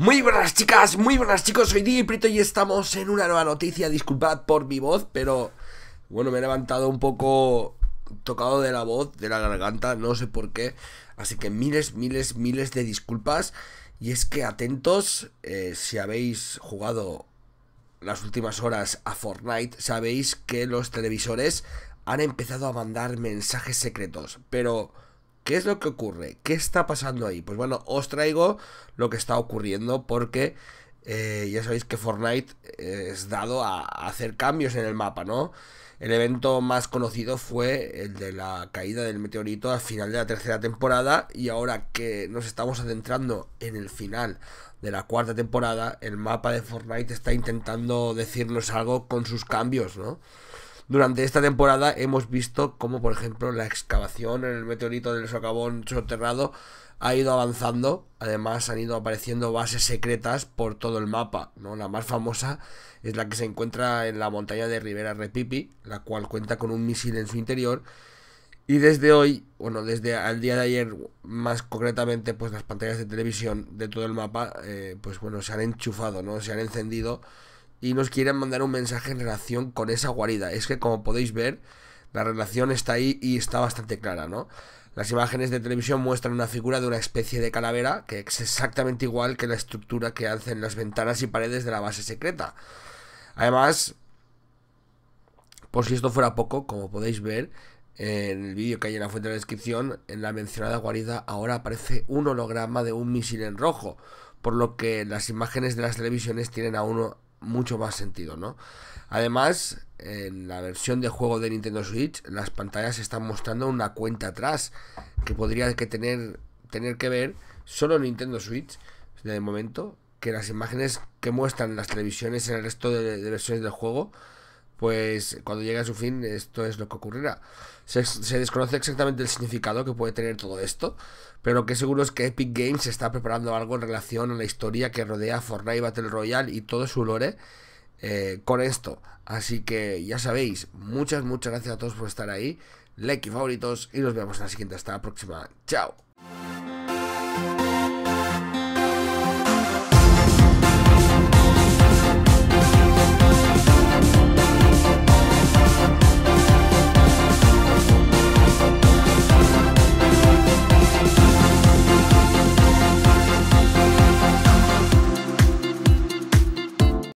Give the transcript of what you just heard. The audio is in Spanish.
Muy buenas chicas, muy buenas chicos, soy DJ y estamos en una nueva noticia. Disculpad por mi voz, pero bueno, me he levantado un poco tocado de la voz, de la garganta, no sé por qué. Así que miles, miles, miles de disculpas. Y es que atentos, eh, si habéis jugado las últimas horas a Fortnite, sabéis que los televisores han empezado a mandar mensajes secretos, pero ¿Qué es lo que ocurre? ¿Qué está pasando ahí? Pues bueno, os traigo lo que está ocurriendo porque eh, ya sabéis que Fortnite eh, es dado a hacer cambios en el mapa, ¿no? El evento más conocido fue el de la caída del meteorito al final de la tercera temporada y ahora que nos estamos adentrando en el final de la cuarta temporada, el mapa de Fortnite está intentando decirnos algo con sus cambios, ¿no? durante esta temporada hemos visto cómo, por ejemplo, la excavación en el meteorito del socavón soterrado ha ido avanzando. Además, han ido apareciendo bases secretas por todo el mapa. ¿no? La más famosa es la que se encuentra en la montaña de Rivera Repipi, la cual cuenta con un misil en su interior. Y desde hoy, bueno, desde el día de ayer, más concretamente, pues las pantallas de televisión de todo el mapa, eh, pues bueno, se han enchufado, ¿no? Se han encendido y nos quieren mandar un mensaje en relación con esa guarida. Es que como podéis ver, la relación está ahí y está bastante clara, ¿no? Las imágenes de televisión muestran una figura de una especie de calavera que es exactamente igual que la estructura que hacen las ventanas y paredes de la base secreta. Además, por si esto fuera poco, como podéis ver en el vídeo que hay en la fuente de la descripción, en la mencionada guarida ahora aparece un holograma de un misil en rojo, por lo que las imágenes de las televisiones tienen a uno mucho más sentido, ¿no? Además, en la versión de juego de Nintendo Switch, las pantallas están mostrando una cuenta atrás que podría que tener, tener que ver solo Nintendo Switch, de momento, que las imágenes que muestran las televisiones en el resto de, de versiones del juego pues cuando llegue a su fin esto es lo que ocurrirá. Se, desconoce exactamente el significado que puede tener todo esto, pero lo que seguro es que Epic Games está preparando algo en relación a la historia que rodea Fortnite Battle Royale y todo su lore eh, con esto. Así que ya sabéis, muchas, muchas gracias a todos por estar ahí, like y favoritos, y nos vemos en la siguiente. Hasta la próxima. Chao.